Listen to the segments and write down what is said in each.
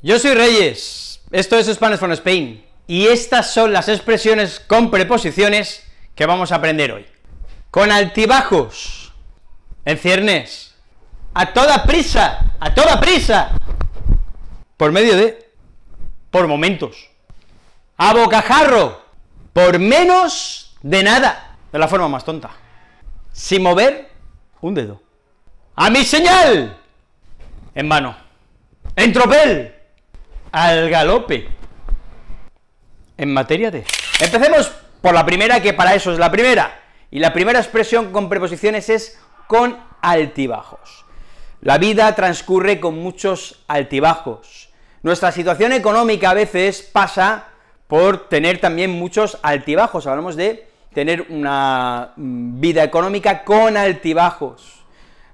Yo soy Reyes, esto es Spanish from Spain, y estas son las expresiones con preposiciones que vamos a aprender hoy. Con altibajos, en ciernes, a toda prisa, a toda prisa, por medio de, por momentos, a bocajarro, por menos de nada, de la forma más tonta, sin mover un dedo, a mi señal, en vano, en tropel, al galope en materia de... Empecemos por la primera, que para eso es la primera. Y la primera expresión con preposiciones es con altibajos. La vida transcurre con muchos altibajos. Nuestra situación económica a veces pasa por tener también muchos altibajos. Hablamos de tener una mm, vida económica con altibajos.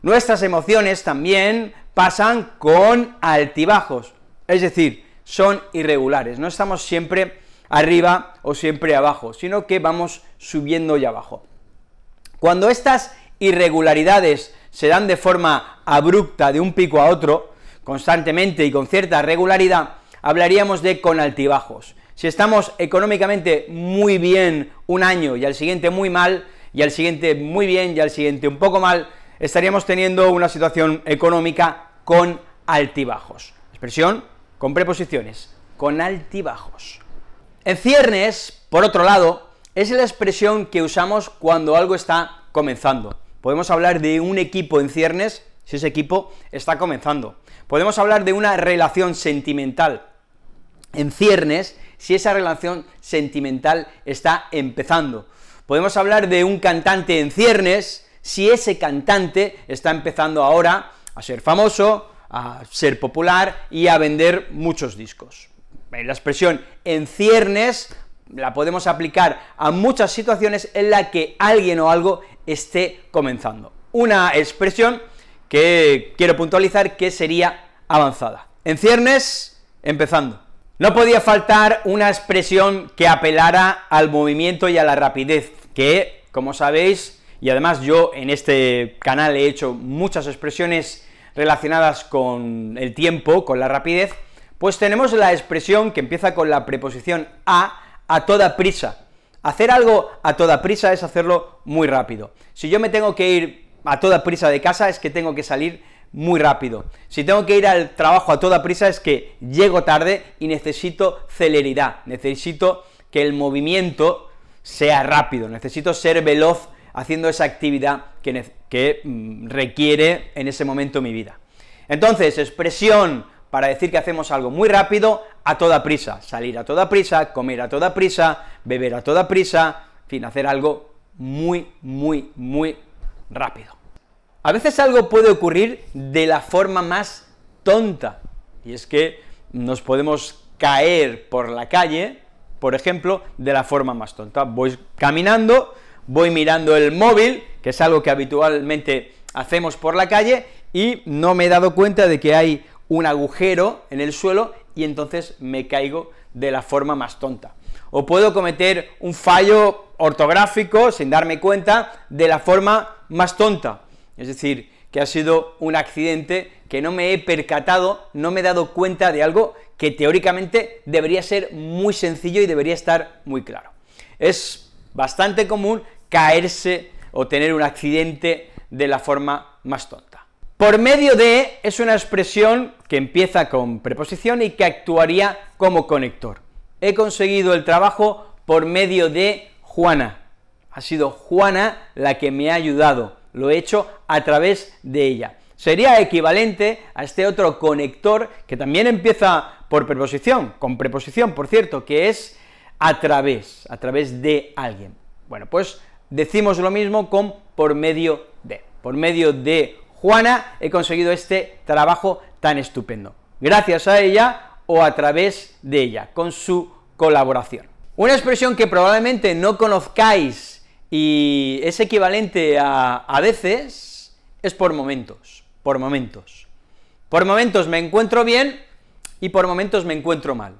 Nuestras emociones también pasan con altibajos. Es decir, son irregulares, no estamos siempre arriba o siempre abajo, sino que vamos subiendo y abajo. Cuando estas irregularidades se dan de forma abrupta de un pico a otro, constantemente y con cierta regularidad, hablaríamos de con altibajos. Si estamos económicamente muy bien un año y al siguiente muy mal, y al siguiente muy bien y al siguiente un poco mal, estaríamos teniendo una situación económica con altibajos. Expresión con preposiciones, con altibajos. En ciernes, por otro lado, es la expresión que usamos cuando algo está comenzando. Podemos hablar de un equipo en ciernes si ese equipo está comenzando. Podemos hablar de una relación sentimental en ciernes si esa relación sentimental está empezando. Podemos hablar de un cantante en ciernes si ese cantante está empezando ahora a ser famoso, a ser popular y a vender muchos discos. Eh, la expresión en ciernes la podemos aplicar a muchas situaciones en la que alguien o algo esté comenzando. Una expresión que quiero puntualizar que sería avanzada. En ciernes, empezando. No podía faltar una expresión que apelara al movimiento y a la rapidez, que, como sabéis, y además yo en este canal he hecho muchas expresiones relacionadas con el tiempo, con la rapidez, pues tenemos la expresión que empieza con la preposición a, a toda prisa. Hacer algo a toda prisa es hacerlo muy rápido. Si yo me tengo que ir a toda prisa de casa es que tengo que salir muy rápido. Si tengo que ir al trabajo a toda prisa es que llego tarde y necesito celeridad, necesito que el movimiento sea rápido, necesito ser veloz haciendo esa actividad que, mm, requiere en ese momento mi vida. Entonces, expresión para decir que hacemos algo muy rápido, a toda prisa, salir a toda prisa, comer a toda prisa, beber a toda prisa, en fin, hacer algo muy, muy, muy rápido. A veces algo puede ocurrir de la forma más tonta, y es que nos podemos caer por la calle, por ejemplo, de la forma más tonta. Voy caminando voy mirando el móvil, que es algo que habitualmente hacemos por la calle, y no me he dado cuenta de que hay un agujero en el suelo y entonces me caigo de la forma más tonta. O puedo cometer un fallo ortográfico sin darme cuenta de la forma más tonta. Es decir, que ha sido un accidente que no me he percatado, no me he dado cuenta de algo que teóricamente debería ser muy sencillo y debería estar muy claro. Es bastante común caerse o tener un accidente de la forma más tonta. Por medio de es una expresión que empieza con preposición y que actuaría como conector. He conseguido el trabajo por medio de Juana. Ha sido Juana la que me ha ayudado. Lo he hecho a través de ella. Sería equivalente a este otro conector que también empieza por preposición, con preposición, por cierto, que es a través, a través de alguien. Bueno, pues decimos lo mismo con por medio de. Por medio de Juana he conseguido este trabajo tan estupendo. Gracias a ella o a través de ella, con su colaboración. Una expresión que probablemente no conozcáis y es equivalente a a veces es por momentos, por momentos. Por momentos me encuentro bien y por momentos me encuentro mal.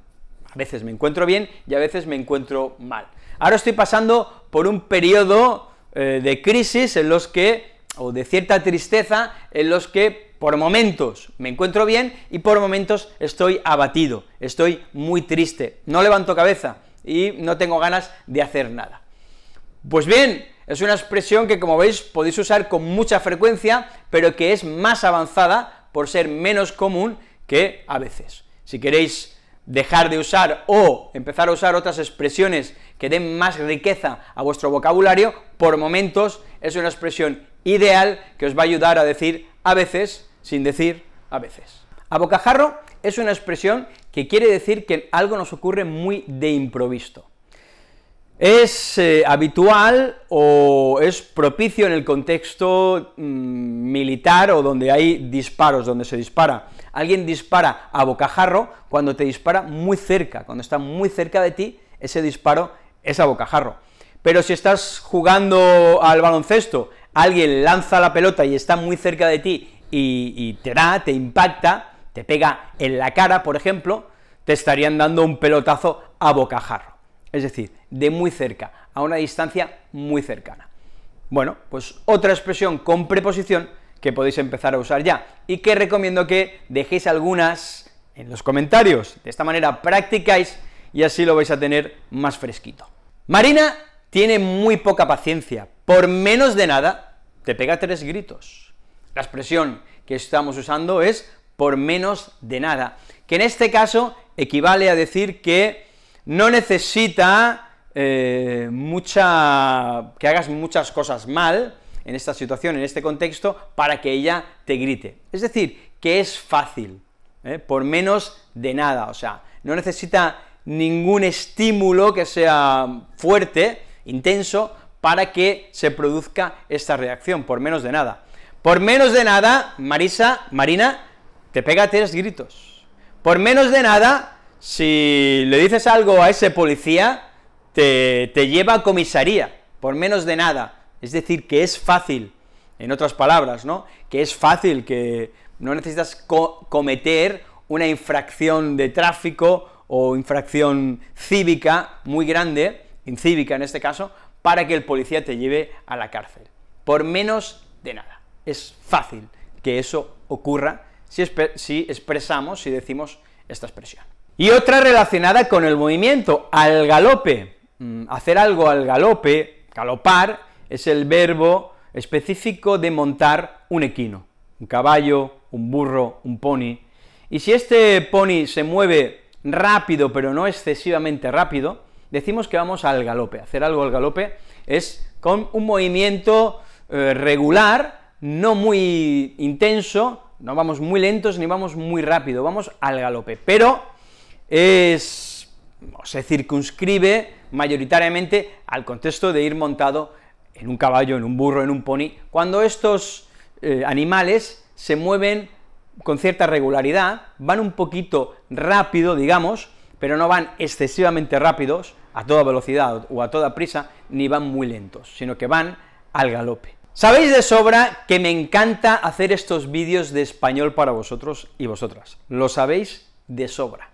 A veces me encuentro bien y a veces me encuentro mal. Ahora estoy pasando por un periodo eh, de crisis en los que, o de cierta tristeza, en los que por momentos me encuentro bien y por momentos estoy abatido, estoy muy triste, no levanto cabeza y no tengo ganas de hacer nada. Pues bien, es una expresión que como veis podéis usar con mucha frecuencia, pero que es más avanzada por ser menos común que a veces. Si queréis dejar de usar o empezar a usar otras expresiones que den más riqueza a vuestro vocabulario, por momentos es una expresión ideal que os va a ayudar a decir a veces sin decir a veces. A bocajarro es una expresión que quiere decir que algo nos ocurre muy de improviso. Es eh, habitual o es propicio en el contexto mm, militar o donde hay disparos, donde se dispara. Alguien dispara a bocajarro cuando te dispara muy cerca, cuando está muy cerca de ti, ese disparo es a bocajarro. Pero si estás jugando al baloncesto, alguien lanza la pelota y está muy cerca de ti y, y te da, te impacta, te pega en la cara, por ejemplo, te estarían dando un pelotazo a bocajarro es decir, de muy cerca, a una distancia muy cercana. Bueno, pues otra expresión con preposición que podéis empezar a usar ya y que recomiendo que dejéis algunas en los comentarios. De esta manera practicáis y así lo vais a tener más fresquito. Marina tiene muy poca paciencia. Por menos de nada, te pega tres gritos. La expresión que estamos usando es por menos de nada, que en este caso equivale a decir que no necesita eh, mucha. que hagas muchas cosas mal en esta situación, en este contexto, para que ella te grite. Es decir, que es fácil, ¿eh? por menos de nada. O sea, no necesita ningún estímulo que sea fuerte, intenso, para que se produzca esta reacción, por menos de nada. Por menos de nada, Marisa, Marina, te pega tres gritos. Por menos de nada, si le dices algo a ese policía, te, lleva a comisaría, por menos de nada. Es decir, que es fácil, en otras palabras, ¿no? Que es fácil, que no necesitas cometer una infracción de tráfico o infracción cívica muy grande, incívica en este caso, para que el policía te lleve a la cárcel. Por menos de nada. Es fácil que eso ocurra si, si expresamos, si decimos esta expresión. Y otra relacionada con el movimiento, al galope. Mm, hacer algo al galope, galopar, es el verbo específico de montar un equino, un caballo, un burro, un pony. Y si este pony se mueve rápido, pero no excesivamente rápido, decimos que vamos al galope. Hacer algo al galope es con un movimiento eh, regular, no muy intenso, no vamos muy lentos ni vamos muy rápido, vamos al galope. Pero es, se circunscribe mayoritariamente al contexto de ir montado en un caballo, en un burro, en un pony, cuando estos eh, animales se mueven con cierta regularidad, van un poquito rápido, digamos, pero no van excesivamente rápidos, a toda velocidad o a toda prisa, ni van muy lentos, sino que van al galope. Sabéis de sobra que me encanta hacer estos vídeos de español para vosotros y vosotras, lo sabéis de sobra.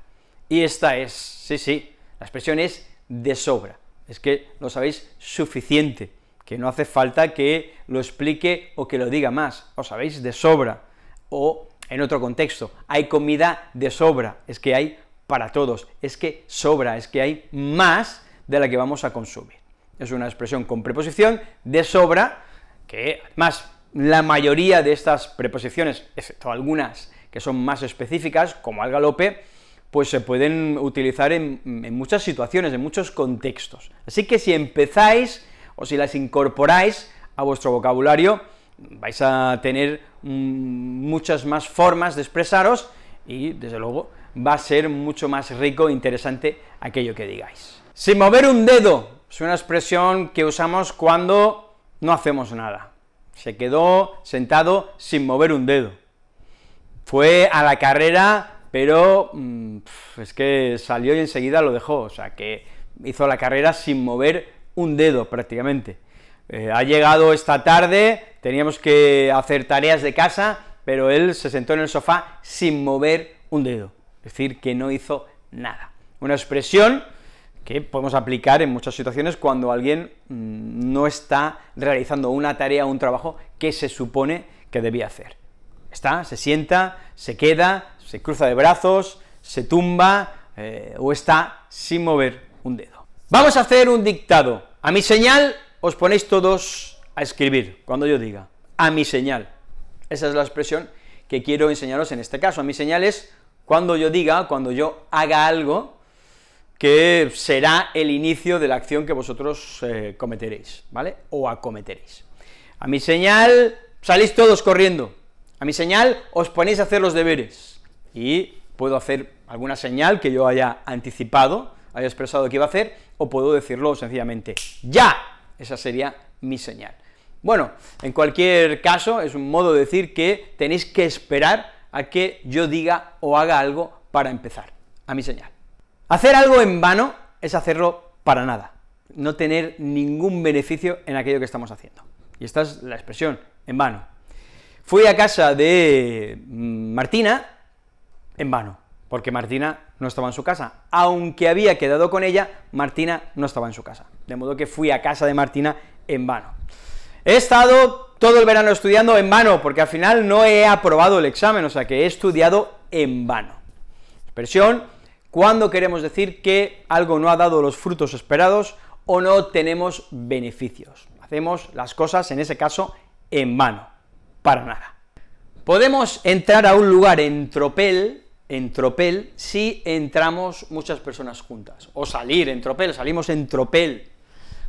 Y esta es, sí, sí, la expresión es de sobra, es que lo sabéis suficiente, que no hace falta que lo explique o que lo diga más, os sabéis de sobra, o en otro contexto, hay comida de sobra, es que hay para todos, es que sobra, es que hay más de la que vamos a consumir. Es una expresión con preposición de sobra, que más la mayoría de estas preposiciones, excepto algunas que son más específicas, como al galope, pues se pueden utilizar en, muchas situaciones, en muchos contextos. Así que si empezáis o si las incorporáis a vuestro vocabulario, vais a tener mm, muchas más formas de expresaros y, desde luego, va a ser mucho más rico e interesante aquello que digáis. Sin mover un dedo, es una expresión que usamos cuando no hacemos nada. Se quedó sentado sin mover un dedo. Fue a la carrera pero mm, es que salió y enseguida lo dejó, o sea que hizo la carrera sin mover un dedo prácticamente. Eh, ha llegado esta tarde, teníamos que hacer tareas de casa, pero él se sentó en el sofá sin mover un dedo, es decir, que no hizo nada. Una expresión que podemos aplicar en muchas situaciones cuando alguien mm, no está realizando una tarea o un trabajo que se supone que debía hacer. Está, se sienta, se queda, se cruza de brazos, se tumba eh, o está sin mover un dedo. Vamos a hacer un dictado. A mi señal os ponéis todos a escribir, cuando yo diga, a mi señal. Esa es la expresión que quiero enseñaros en este caso. A mi señal es cuando yo diga, cuando yo haga algo, que será el inicio de la acción que vosotros eh, cometeréis, ¿vale? O acometeréis. A mi señal salís todos corriendo. A mi señal os ponéis a hacer los deberes y puedo hacer alguna señal que yo haya anticipado, haya expresado que iba a hacer, o puedo decirlo sencillamente, ¡ya! Esa sería mi señal. Bueno, en cualquier caso, es un modo de decir que tenéis que esperar a que yo diga o haga algo para empezar, a mi señal. Hacer algo en vano es hacerlo para nada, no tener ningún beneficio en aquello que estamos haciendo. Y esta es la expresión, en vano. Fui a casa de mm, Martina, en vano, porque Martina no estaba en su casa. Aunque había quedado con ella, Martina no estaba en su casa. De modo que fui a casa de Martina en vano. He estado todo el verano estudiando en vano, porque al final no he aprobado el examen, o sea que he estudiado en vano. Expresión, cuando queremos decir que algo no ha dado los frutos esperados o no tenemos beneficios. Hacemos las cosas, en ese caso, en vano, para nada. Podemos entrar a un lugar en tropel en tropel si entramos muchas personas juntas, o salir en tropel, salimos en tropel.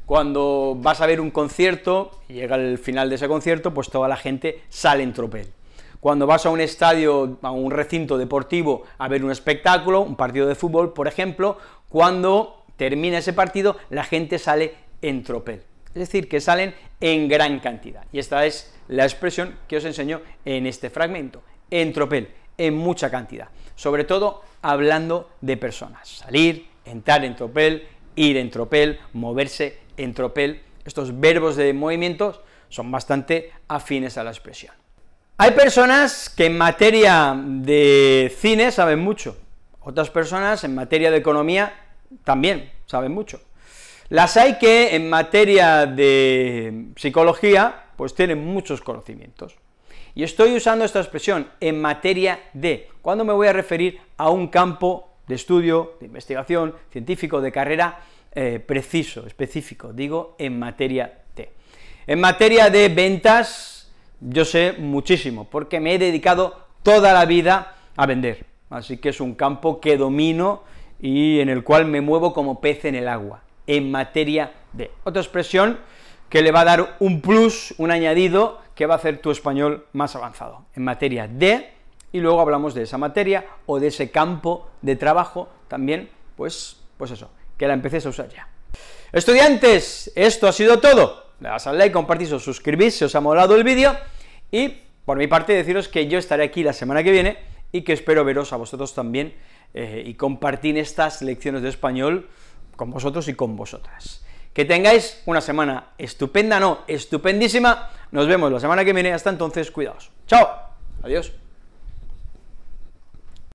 Cuando vas a ver un concierto, llega el final de ese concierto, pues toda la gente sale en tropel. Cuando vas a un estadio, a un recinto deportivo a ver un espectáculo, un partido de fútbol, por ejemplo, cuando termina ese partido, la gente sale en tropel. Es decir, que salen en gran cantidad. Y esta es la expresión que os enseño en este fragmento, en tropel en mucha cantidad, sobre todo hablando de personas, salir, entrar en tropel, ir en tropel, moverse en tropel, estos verbos de movimientos son bastante afines a la expresión. Hay personas que en materia de cine saben mucho, otras personas en materia de economía también saben mucho. Las hay que en materia de psicología pues tienen muchos conocimientos. Y estoy usando esta expresión en materia de, cuando me voy a referir a un campo de estudio, de investigación, científico, de carrera eh, preciso, específico, digo en materia de. En materia de ventas, yo sé muchísimo, porque me he dedicado toda la vida a vender, así que es un campo que domino y en el cual me muevo como pez en el agua, en materia de. Otra expresión que le va a dar un plus, un añadido, que va a hacer tu español más avanzado en materia de, y luego hablamos de esa materia o de ese campo de trabajo también, pues, pues eso, que la empecéis a usar ya. Estudiantes, esto ha sido todo. Le das al like, compartís o suscribís si os ha molado el vídeo y por mi parte deciros que yo estaré aquí la semana que viene y que espero veros a vosotros también eh, y compartir estas lecciones de español con vosotros y con vosotras. Que tengáis una semana estupenda, no, estupendísima, nos vemos la semana que viene. Hasta entonces, cuidaos. Chao. Adiós.